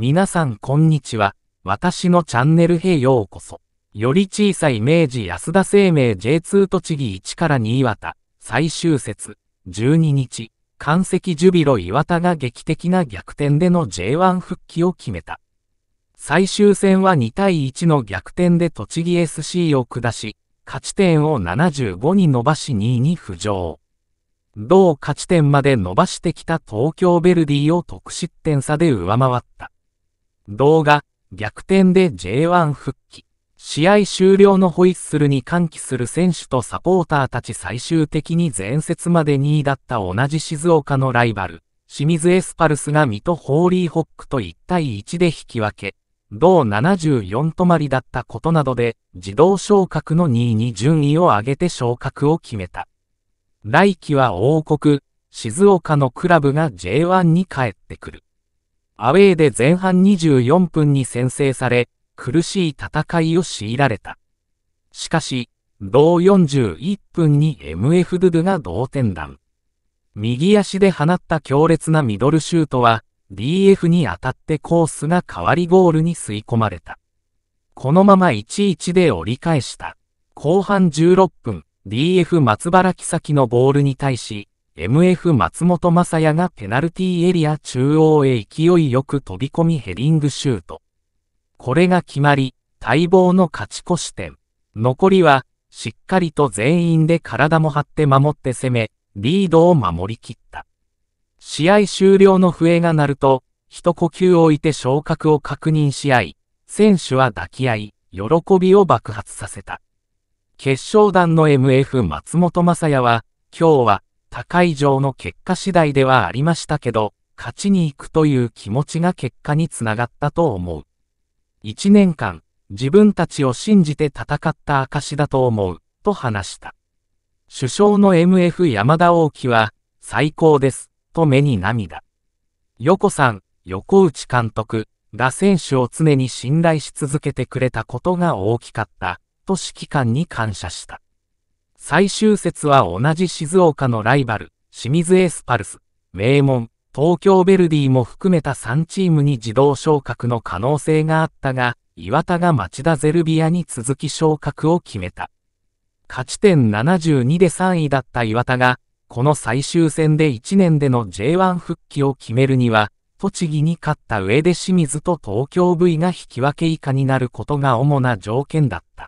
皆さんこんにちは。私のチャンネルへようこそ。より小さい明治安田生命 J2 栃木1から2岩田、最終節、12日、関石ジュビロ岩田が劇的な逆転での J1 復帰を決めた。最終戦は2対1の逆転で栃木 SC を下し、勝ち点を75に伸ばし2位に浮上。同勝ち点まで伸ばしてきた東京ヴェルディを得失点差で上回った。動画、逆転で J1 復帰。試合終了のホイッスルに歓喜する選手とサポーターたち最終的に前節まで2位だった同じ静岡のライバル、清水エスパルスが水戸ホーリーホックと1対1で引き分け、同74止まりだったことなどで、自動昇格の2位に順位を上げて昇格を決めた。来季は王国、静岡のクラブが J1 に帰ってくる。アウェーで前半24分に先制され、苦しい戦いを強いられた。しかし、同41分に MF ドゥドゥが同点弾。右足で放った強烈なミドルシュートは、DF に当たってコースが変わりゴールに吸い込まれた。このまま1-1で折り返した。後半16分、DF 松原木崎のボールに対し、MF 松本正也がペナルティーエリア中央へ勢いよく飛び込みヘディングシュート。これが決まり、待望の勝ち越し点。残りは、しっかりと全員で体も張って守って攻め、リードを守りきった。試合終了の笛が鳴ると、一呼吸置いて昇格を確認し合い、選手は抱き合い、喜びを爆発させた。決勝団の MF 松本正也は、今日は高い上の結果次第ではありましたけど、勝ちに行くという気持ちが結果につながったと思う。一年間、自分たちを信じて戦った証だと思う、と話した。首相の MF 山田大輝は、最高です、と目に涙。横さん、横内監督、打選手を常に信頼し続けてくれたことが大きかった、と指揮官に感謝した。最終節は同じ静岡のライバル、清水エスパルス、名門、東京ヴェルディも含めた3チームに自動昇格の可能性があったが、岩田が町田ゼルビアに続き昇格を決めた。勝ち点72で3位だった岩田が、この最終戦で1年での J1 復帰を決めるには、栃木に勝った上で清水と東京 V が引き分け以下になることが主な条件だった。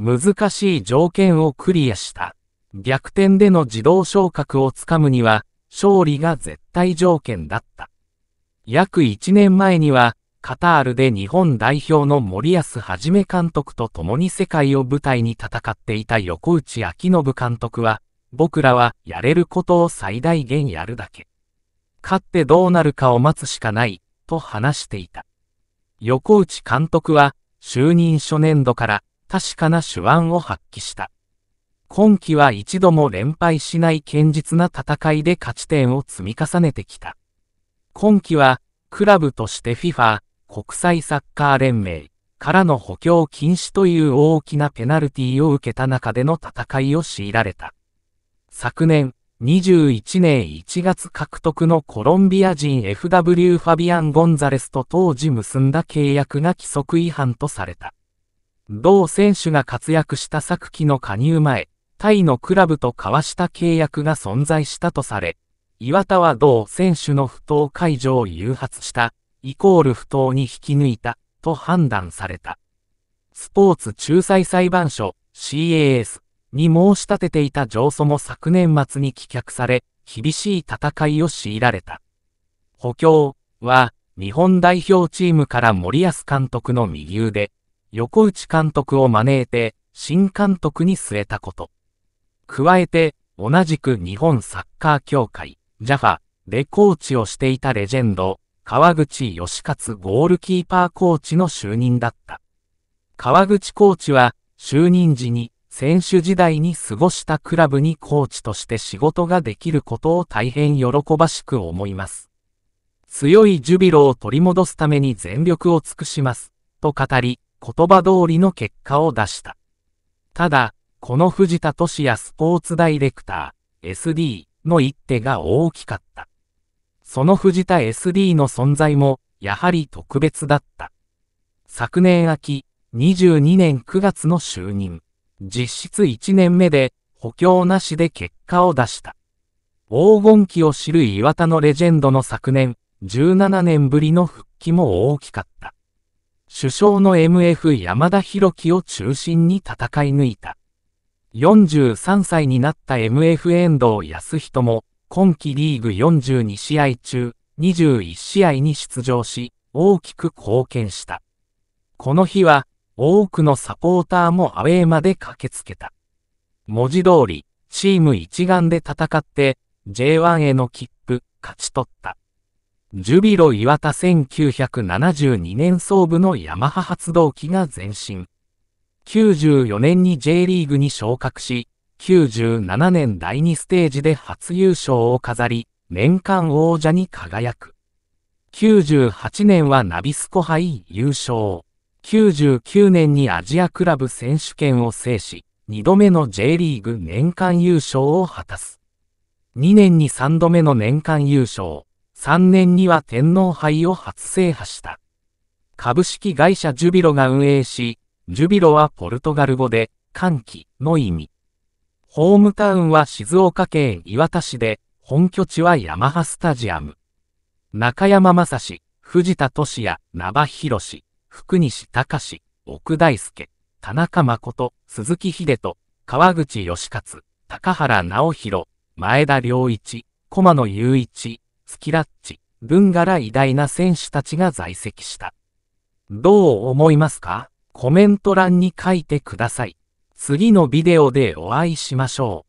難しい条件をクリアした。逆転での自動昇格をつかむには、勝利が絶対条件だった。約1年前には、カタールで日本代表の森保一監督と共に世界を舞台に戦っていた横内明信監督は、僕らはやれることを最大限やるだけ。勝ってどうなるかを待つしかない、と話していた。横内監督は、就任初年度から確かな手腕を発揮した。今季は一度も連敗しない堅実な戦いで勝ち点を積み重ねてきた。今季は、クラブとして FIFA、国際サッカー連盟からの補強禁止という大きなペナルティを受けた中での戦いを強いられた。昨年、21年1月獲得のコロンビア人 FW ファビアン・ゴンザレスと当時結んだ契約が規則違反とされた。同選手が活躍した昨季の加入前、タイのクラブと交わした契約が存在したとされ、岩田は同選手の不当解除を誘発した、イコール不当に引き抜いた、と判断された。スポーツ仲裁裁判所 CAS に申し立てていた上訴も昨年末に棄却され、厳しい戦いを強いられた。補強は日本代表チームから森保監督の右腕、横内監督を招いて、新監督に据えたこと。加えて、同じく日本サッカー協会、JAFA でコーチをしていたレジェンド、川口義勝ゴールキーパーコーチの就任だった。川口コーチは、就任時に選手時代に過ごしたクラブにコーチとして仕事ができることを大変喜ばしく思います。強いジュビロを取り戻すために全力を尽くします、と語り、言葉通りの結果を出した。ただ、この藤田敏也スポーツダイレクター、SD の一手が大きかった。その藤田 SD の存在も、やはり特別だった。昨年秋、22年9月の就任。実質1年目で、補強なしで結果を出した。黄金期を知る岩田のレジェンドの昨年、17年ぶりの復帰も大きかった。首相の MF 山田博樹を中心に戦い抜いた。43歳になった MF 遠藤康人も、今季リーグ42試合中、21試合に出場し、大きく貢献した。この日は、多くのサポーターもアウェーまで駆けつけた。文字通り、チーム一丸で戦って、J1 への切符、勝ち取った。ジュビロ岩田1972年創部のヤマハ発動機が前進。94年に J リーグに昇格し、97年第2ステージで初優勝を飾り、年間王者に輝く。98年はナビスコ杯優勝。99年にアジアクラブ選手権を制し、2度目の J リーグ年間優勝を果たす。2年に3度目の年間優勝。3年には天皇杯を初制覇した。株式会社ジュビロが運営し、ジュビロはポルトガル語で、歓喜の意味。ホームタウンは静岡県磐田市で、本拠地はヤマハスタジアム。中山正史、藤田俊也、名場博史、福西隆奥大輔、田中誠、鈴木秀人、川口義勝、高原直弘、前田良一、駒野雄一、スキラッチ、文がら偉大な選手たちが在籍した。どう思いますかコメント欄に書いてください。次のビデオでお会いしましょう。